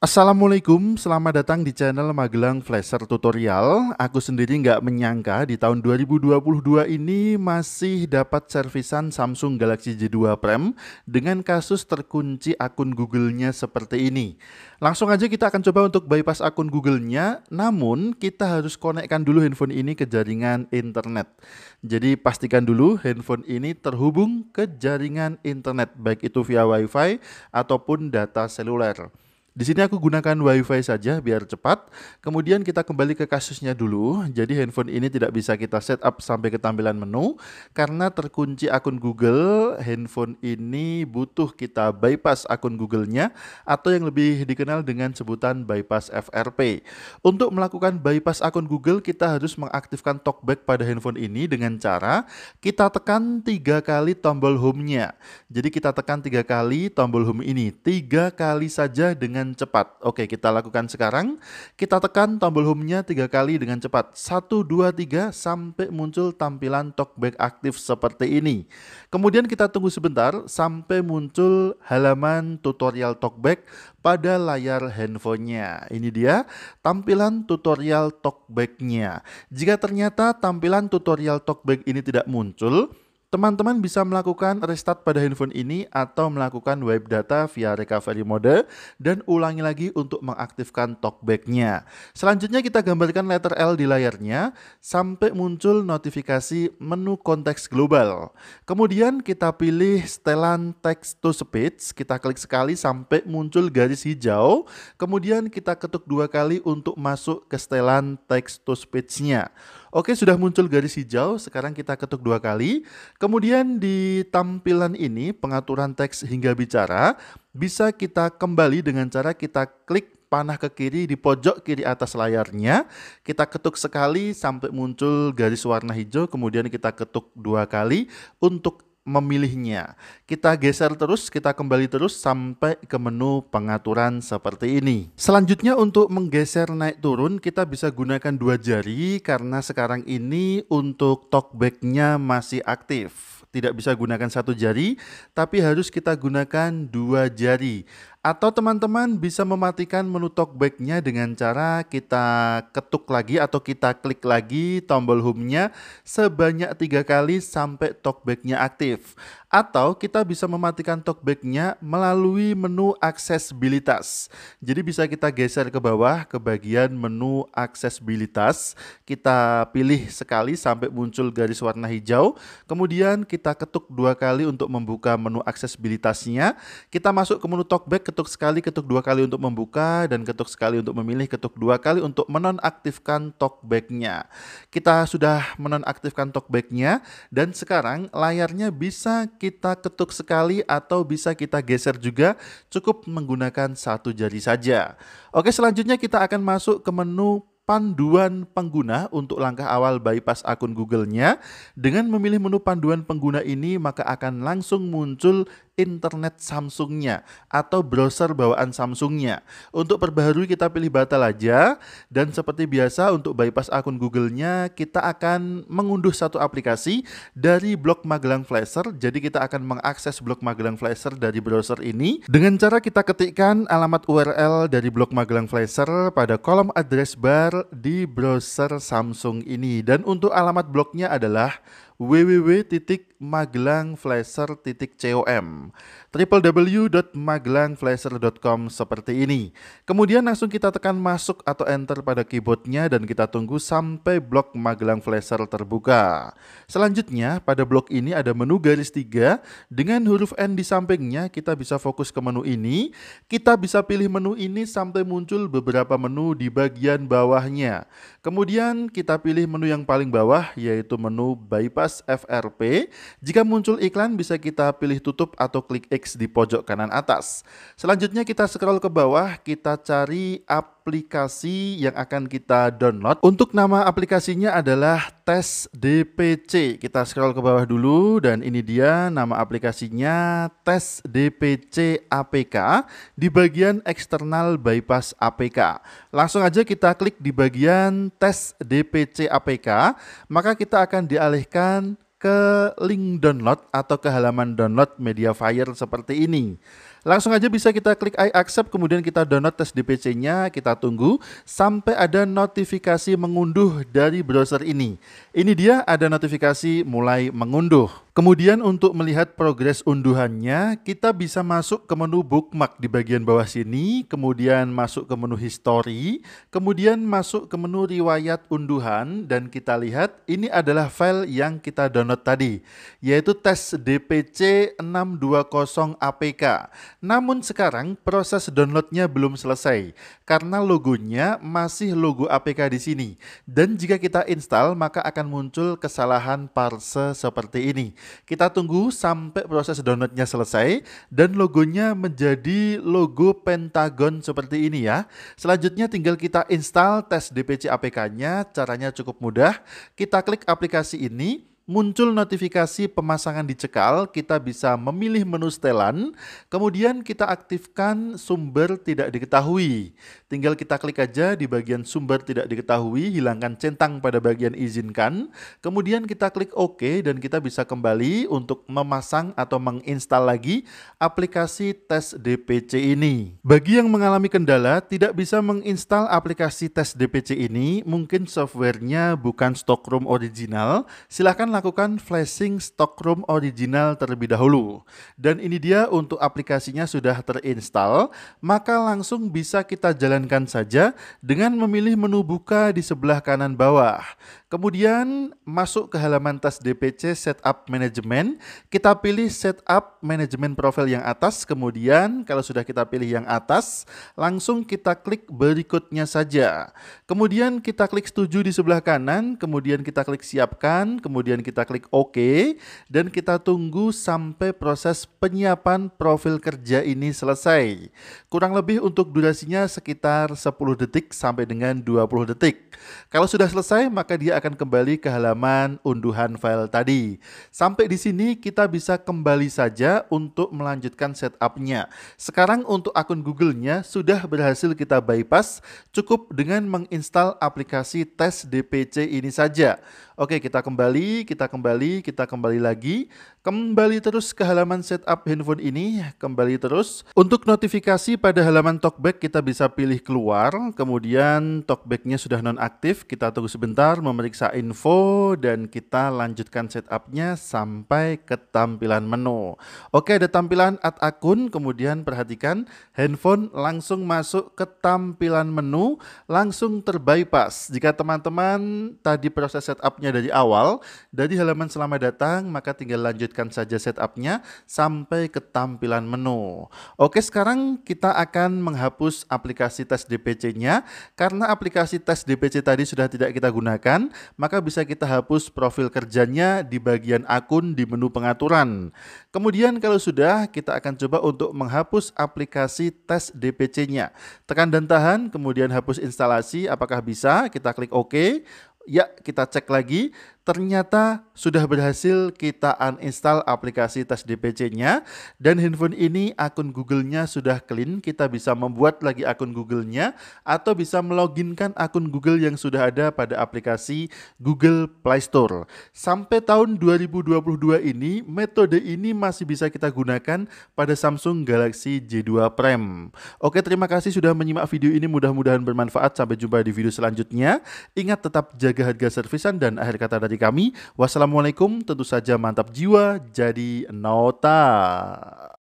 Assalamualaikum, selamat datang di channel Magelang Flasher Tutorial. Aku sendiri nggak menyangka di tahun 2022 ini masih dapat servisan Samsung Galaxy J2 Prime dengan kasus terkunci akun Google-nya seperti ini. Langsung aja kita akan coba untuk bypass akun Google-nya, namun kita harus konekkan dulu handphone ini ke jaringan internet. Jadi pastikan dulu handphone ini terhubung ke jaringan internet, baik itu via WiFi ataupun data seluler. Di sini aku gunakan WiFi saja biar cepat. Kemudian kita kembali ke kasusnya dulu. Jadi handphone ini tidak bisa kita setup sampai ke tampilan menu karena terkunci akun Google. Handphone ini butuh kita bypass akun Google-nya atau yang lebih dikenal dengan sebutan bypass FRP. Untuk melakukan bypass akun Google, kita harus mengaktifkan talkback pada handphone ini dengan cara kita tekan tiga kali tombol home-nya. Jadi kita tekan tiga kali tombol home ini, tiga kali saja dengan cepat. Oke, kita lakukan sekarang. Kita tekan tombol home-nya tiga kali dengan cepat. satu dua tiga sampai muncul tampilan talkback aktif seperti ini. Kemudian kita tunggu sebentar sampai muncul halaman tutorial talkback pada layar handphonenya. Ini dia tampilan tutorial talkback-nya. Jika ternyata tampilan tutorial talkback ini tidak muncul, Teman-teman bisa melakukan restart pada handphone ini atau melakukan wipe data via recovery mode dan ulangi lagi untuk mengaktifkan talkbacknya. Selanjutnya kita gambarkan letter L di layarnya sampai muncul notifikasi menu konteks global. Kemudian kita pilih setelan text to speech, kita klik sekali sampai muncul garis hijau, kemudian kita ketuk dua kali untuk masuk ke setelan text to speech-nya. Oke, sudah muncul garis hijau. Sekarang kita ketuk dua kali. Kemudian di tampilan ini, pengaturan teks hingga bicara bisa kita kembali dengan cara kita klik panah ke kiri di pojok kiri atas layarnya. Kita ketuk sekali sampai muncul garis warna hijau, kemudian kita ketuk dua kali untuk memilihnya. Kita geser terus, kita kembali terus sampai ke menu pengaturan seperti ini. Selanjutnya untuk menggeser naik turun, kita bisa gunakan dua jari karena sekarang ini untuk talkbacknya masih aktif. Tidak bisa gunakan satu jari, tapi harus kita gunakan dua jari. Atau teman-teman bisa mematikan menu talkbacknya dengan cara kita ketuk lagi atau kita klik lagi tombol home-nya sebanyak tiga kali sampai talkbacknya aktif. Atau kita bisa mematikan talkbacknya melalui menu aksesibilitas. Jadi bisa kita geser ke bawah ke bagian menu aksesibilitas. Kita pilih sekali sampai muncul garis warna hijau. Kemudian kita ketuk dua kali untuk membuka menu aksesibilitasnya. Kita masuk ke menu talkback ketuk sekali, ketuk dua kali untuk membuka, dan ketuk sekali untuk memilih, ketuk dua kali untuk menonaktifkan talkbacknya. Kita sudah menonaktifkan talkbacknya, dan sekarang layarnya bisa kita ketuk sekali atau bisa kita geser juga, cukup menggunakan satu jari saja. Oke, selanjutnya kita akan masuk ke menu panduan pengguna untuk langkah awal bypass akun Google-nya. Dengan memilih menu panduan pengguna ini, maka akan langsung muncul internet Samsung-nya atau browser bawaan Samsung-nya Untuk perbaharui kita pilih batal aja dan seperti biasa untuk bypass akun Google-nya kita akan mengunduh satu aplikasi dari blog Magelang Flasher. Jadi kita akan mengakses blog Magelang Flasher dari browser ini dengan cara kita ketikkan alamat URL dari blog Magelang Flasher pada kolom address bar di browser Samsung ini. Dan untuk alamat blognya adalah www magelangflasher.com www.magelangflasher.com seperti ini. Kemudian langsung kita tekan masuk atau enter pada keyboardnya dan kita tunggu sampai blok Magelang Flasher terbuka. Selanjutnya pada blok ini ada menu garis 3 dengan huruf N di sampingnya kita bisa fokus ke menu ini. Kita bisa pilih menu ini sampai muncul beberapa menu di bagian bawahnya. Kemudian kita pilih menu yang paling bawah yaitu menu bypass FRP jika muncul iklan, bisa kita pilih tutup atau klik X di pojok kanan atas. Selanjutnya kita scroll ke bawah, kita cari aplikasi yang akan kita download. Untuk nama aplikasinya adalah Tes DPC. Kita scroll ke bawah dulu dan ini dia nama aplikasinya Tes DPC APK di bagian eksternal bypass APK. Langsung aja kita klik di bagian Tes DPC APK, maka kita akan dialihkan ke link download atau ke halaman download media fire seperti ini. Langsung aja bisa kita klik I accept, kemudian kita download tes DPC-nya, kita tunggu sampai ada notifikasi mengunduh dari browser ini. Ini dia ada notifikasi mulai mengunduh. Kemudian untuk melihat progres unduhannya, kita bisa masuk ke menu bookmark di bagian bawah sini, kemudian masuk ke menu history, kemudian masuk ke menu riwayat unduhan, dan kita lihat ini adalah file yang kita download tadi, yaitu tes DPC 620 APK. Namun sekarang proses downloadnya belum selesai, karena logonya masih logo APK di sini. Dan jika kita install, maka akan muncul kesalahan parse seperti ini. Kita tunggu sampai proses downloadnya selesai dan logonya menjadi logo pentagon seperti ini ya. Selanjutnya tinggal kita install tes DPC APK-nya, caranya cukup mudah. Kita klik aplikasi ini, muncul notifikasi pemasangan dicekal, kita bisa memilih menu setelan, kemudian kita aktifkan sumber tidak diketahui. Tinggal kita klik aja di bagian sumber tidak diketahui, hilangkan centang pada bagian izinkan, kemudian kita klik OK dan kita bisa kembali untuk memasang atau menginstal lagi aplikasi tes DPC ini. Bagi yang mengalami kendala tidak bisa menginstal aplikasi tes DPC ini, mungkin softwarenya bukan stockroom original, silahkan lakukan flashing Stockroom original terlebih dahulu. Dan ini dia untuk aplikasinya sudah terinstall, maka langsung bisa kita jalankan saja dengan memilih menu buka di sebelah kanan bawah. Kemudian masuk ke halaman tas DPC Setup Management, kita pilih Setup Management Profile yang atas, kemudian kalau sudah kita pilih yang atas, langsung kita klik berikutnya saja. Kemudian kita klik setuju di sebelah kanan, kemudian kita klik siapkan, kemudian kita kita klik OK dan kita tunggu sampai proses penyiapan profil kerja ini selesai. Kurang lebih untuk durasinya sekitar 10 detik sampai dengan 20 detik. Kalau sudah selesai maka dia akan kembali ke halaman unduhan file tadi. Sampai di sini kita bisa kembali saja untuk melanjutkan setupnya. Sekarang untuk akun Google-nya sudah berhasil kita bypass cukup dengan menginstal aplikasi tes DPC ini saja. Oke, kita kembali, kita kembali, kita kembali lagi. Kembali terus ke halaman setup handphone ini, kembali terus. Untuk notifikasi pada halaman talkback kita bisa pilih keluar, kemudian talkbacknya sudah nonaktif, kita tunggu sebentar memeriksa info, dan kita lanjutkan setupnya sampai ke tampilan menu. Oke, ada tampilan at akun, kemudian perhatikan handphone langsung masuk ke tampilan menu, langsung terbypass. Jika teman-teman tadi proses setupnya setupnya dari awal, dari halaman selamat datang, maka tinggal lanjutkan saja setupnya sampai ke tampilan menu. Oke, sekarang kita akan menghapus aplikasi tes DPC-nya. Karena aplikasi tes DPC tadi sudah tidak kita gunakan, maka bisa kita hapus profil kerjanya di bagian akun di menu pengaturan. Kemudian kalau sudah, kita akan coba untuk menghapus aplikasi tes DPC-nya. Tekan dan tahan, kemudian hapus instalasi, apakah bisa? Kita klik OK. Ya, kita cek lagi ternyata sudah berhasil kita uninstall aplikasi tes DPC-nya dan handphone ini akun Google-nya sudah clean, kita bisa membuat lagi akun Google-nya atau bisa meloginkan akun Google yang sudah ada pada aplikasi Google Play Store. Sampai tahun 2022 ini, metode ini masih bisa kita gunakan pada Samsung Galaxy J2 Prime. Oke, terima kasih sudah menyimak video ini, mudah-mudahan bermanfaat. Sampai jumpa di video selanjutnya. Ingat tetap jaga harga servisan dan akhir kata dan kami. Wassalamualaikum, tentu saja mantap jiwa, jadi nota.